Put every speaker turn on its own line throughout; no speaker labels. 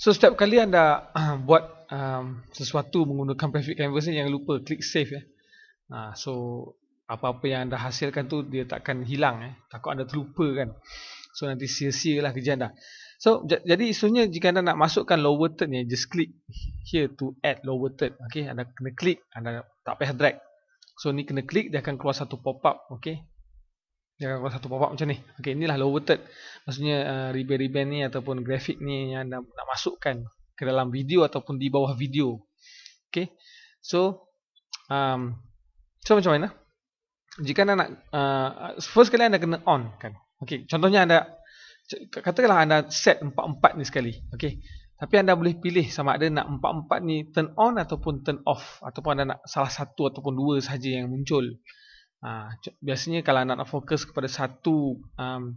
So setiap kali anda uh, buat um, sesuatu menggunakan Prefit Canvas ni jangan lupa klik save ya. Uh, so apa-apa yang anda hasilkan tu dia takkan hilang eh. Takut anda terlupa kan. So nanti sia-sialah kerja anda. So jadi isunya jika anda nak masukkan lower third ni just click here to add lower third. Okay, anda kena klik anda tak payah drag. So ni kena klik dia akan keluar satu pop up Okay. Jangan kau satu pop-up macam ni. Okey, inilah lower third. Maksudnya uh, ribbon-ribbon ni ataupun grafik ni yang anda nak masukkan ke dalam video ataupun di bawah video. Okey. So um so macam mana? Jika anda nak uh, first kali anda kena on kan. Okey, contohnya anda katakanlah anda set empat-empat ni sekali. Okey. Tapi anda boleh pilih sama ada nak empat-empat ni turn on ataupun turn off ataupun anda nak salah satu ataupun dua sahaja yang muncul. Uh, biasanya kalau anda nak fokus kepada satu um,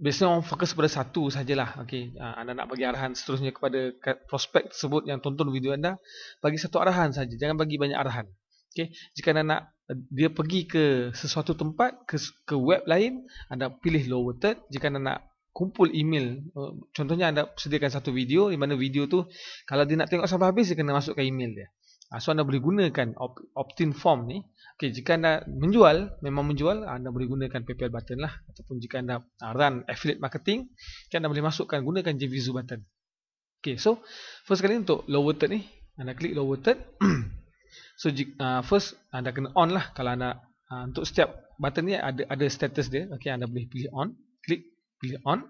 biasanya orang fokus kepada satu sajalah okay. uh, ah, anda nak bagi arahan seterusnya kepada prospek tersebut yang tonton video anda bagi satu arahan saja, jangan bagi banyak arahan okay. jika anda nak eh, dia pergi ke sesuatu tempat ke, ke web lain, anda pilih lower third, jika anda nak kumpul email eh, contohnya anda sediakan satu video, di mana video tu kalau dia nak tengok sampai habis, dia kena masukkan email dia Ah, so anda boleh gunakan opt-in form ni. Okay, jika anda menjual, memang menjual, ah, anda boleh gunakan PayPal button lah. Ataupun jika anda ah, run affiliate marketing, anda boleh masukkan gunakan JVZoo button. Okay, so first kali untuk lower third ni, anda klik lower third. so jika, uh, first anda kena on lah kalau anda, uh, untuk setiap button ni ada ada status dia. Okay, anda boleh pilih on, klik pilih on.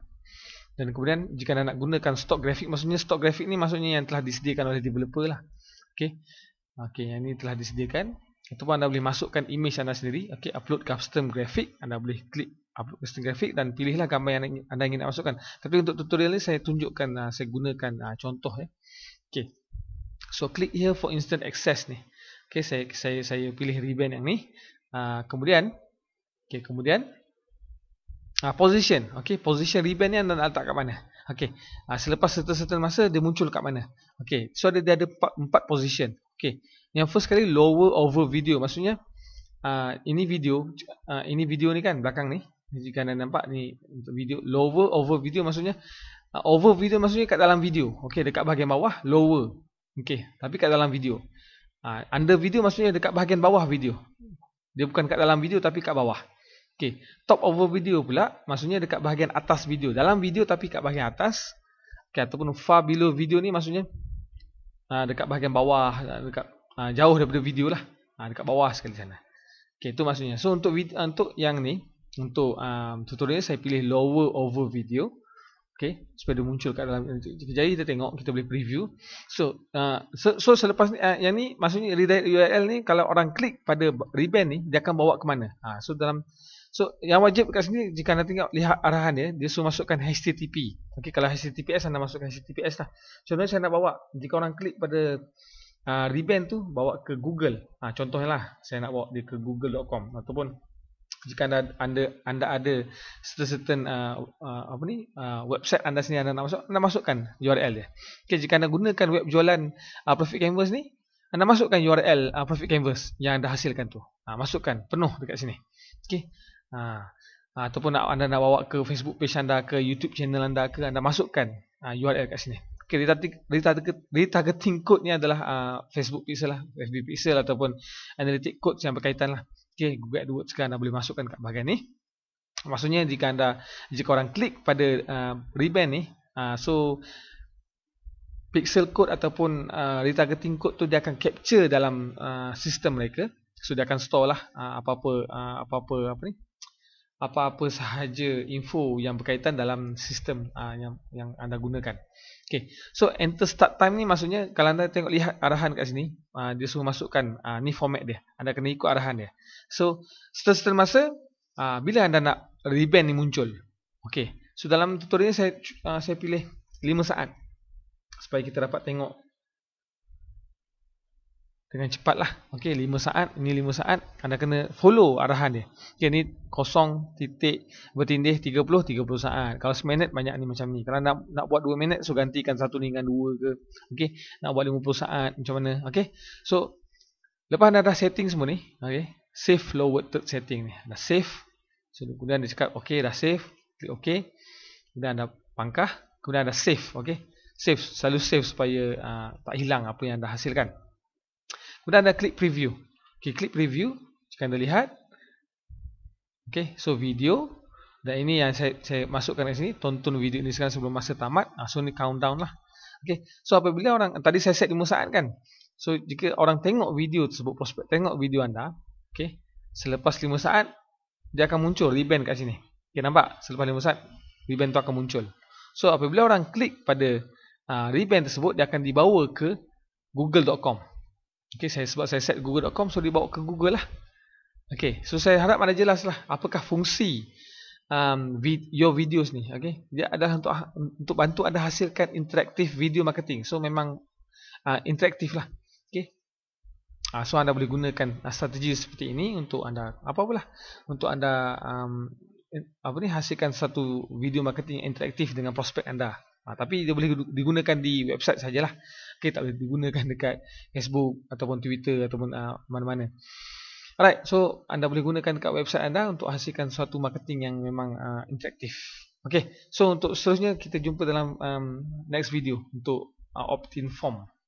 Dan kemudian jika anda nak gunakan stock grafik, maksudnya stock grafik ni maksudnya yang telah disediakan oleh developer lah. Okay. Okey, yang ini telah disediakan ataupun anda boleh masukkan image anda sendiri. Okey, upload custom graphic. Anda boleh klik upload custom graphic dan pilihlah gambar yang anda ingin masukkan. Tapi untuk tutorial ini saya tunjukkan ah, saya gunakan ah, contoh ya. Okey. So klik here for instant access ni. Okey, saya saya saya pilih ribbon yang ni. Ah, kemudian okey, kemudian position. Okey, position ribbon ni anda nak letak kat mana? Okey, selepas serta-serta masa dia muncul kat mana? Okey, so dia, dia ada empat, empat position. Okey. Yang first kali lower over video maksudnya uh, ini video uh, ini video ni kan belakang ni. Jadi kanan nampak ni untuk video lower over video maksudnya uh, over video maksudnya kat dalam video. Okey dekat bahagian bawah lower. Okey, tapi kat dalam video. Uh, under video maksudnya dekat bahagian bawah video. Dia bukan kat dalam video tapi kat bawah. Okey, top over video pula maksudnya dekat bahagian atas video. Dalam video tapi kat bahagian atas. Okey ataupun far below video ni maksudnya ha, dekat bahagian bawah ha, dekat ha, jauh daripada video lah ha, dekat bawah sekali sana okey itu maksudnya so untuk video, ha, untuk yang ni untuk um, tutorial saya pilih lower over video okey supaya dia muncul kat dalam jadi kita tengok kita boleh preview so uh, so, so selepas ni uh, yang ni maksudnya redirect URL ni kalau orang klik pada reband ni dia akan bawa ke mana ha, so dalam So yang wajib kat sini jika anda tengok lihat arahan dia dia suruh masukkan http. Okey kalau https anda masukkan https lah. So nanti saya nak bawa jika orang klik pada uh, reband tu bawa ke Google. Ha, contohnya lah saya nak bawa dia ke google.com ataupun jika anda anda, anda ada certain uh, uh, apa ni uh, website anda sendiri anda nak masuk anda masukkan URL dia. Okey jika anda gunakan web jualan uh, Profit Canvas ni anda masukkan URL uh, Profit Canvas yang anda hasilkan tu. Ha, masukkan penuh dekat sini. Okey. Ha. ha, ataupun nak, anda nak bawa ke Facebook page anda ke YouTube channel anda ke anda masukkan uh, ha, URL kat sini. Okey, retargeting, retargeting code ni adalah uh, Facebook pixel lah, FB pixel ataupun analytic code yang berkaitan lah. Okey, Google AdWords ke anda boleh masukkan kat bahagian ni. Maksudnya jika anda jika orang klik pada uh, reband ni, uh, so pixel code ataupun uh, retargeting code tu dia akan capture dalam uh, sistem mereka So dia akan store lah ah, apa-apa uh, apa-apa uh, apa ni? Apa-apa sahaja info yang berkaitan dalam sistem uh, yang yang anda gunakan. Okay, So enter start time ni maksudnya kalau anda tengok lihat arahan kat sini, uh, dia suruh masukkan uh, ni format dia. Anda kena ikut arahan dia. So setelah masa uh, bila anda nak reband ni muncul. Okay, So dalam tutorial ni saya uh, saya pilih 5 saat supaya kita dapat tengok dengan cepatlah. Okey, 5 saat. Ini 5 saat. Anda kena follow arahan dia. Okey, ni kosong titik bertindih 30, 30 saat. Kalau 1 banyak ni macam ni. Kalau nak nak buat 2 minit, so gantikan satu ni dengan dua ke. Okey, nak buat 50 saat. Macam mana. Okey, so lepas anda dah setting semua ni. Okey, save lower third setting ni. Dah save. So, kemudian dia cakap, okey, dah save. Klik okey. Kemudian anda pangkah. Kemudian anda save. Okey, save. Selalu save supaya uh, tak hilang apa yang anda hasilkan. Kemudian anda klik preview. Okey, klik preview. Jika anda lihat. Okey, so video. Dan ini yang saya, saya masukkan di sini. Tonton video ini sekarang sebelum masa tamat. Ah, so, ni countdown lah. Okey, so apabila orang, tadi saya set 5 saat kan. So, jika orang tengok video tersebut, prospek tengok video anda. Okey, selepas 5 saat, dia akan muncul reband kat sini. Okey, nampak? Selepas 5 saat, reband tu akan muncul. So, apabila orang klik pada uh, reband tersebut, dia akan dibawa ke google.com. Okay, saya sebab saya set google.com so dia bawa ke google lah. Okay, so saya harap anda jelas lah apakah fungsi um, vid your videos ni. Okay, dia adalah untuk untuk bantu anda hasilkan interaktif video marketing. So memang uh, interaktif lah. Okay, uh, so anda boleh gunakan uh, strategi seperti ini untuk anda apa pula untuk anda um, apa ni hasilkan satu video marketing interaktif dengan prospek anda. Ha, tapi dia boleh digunakan di website sajalah. Okay, tak boleh digunakan dekat Facebook ataupun Twitter ataupun ah, mana-mana. Uh, Alright, so anda boleh gunakan dekat website anda untuk hasilkan suatu marketing yang memang uh, interaktif. Okey, so untuk seterusnya kita jumpa dalam um, next video untuk uh, opt-in form.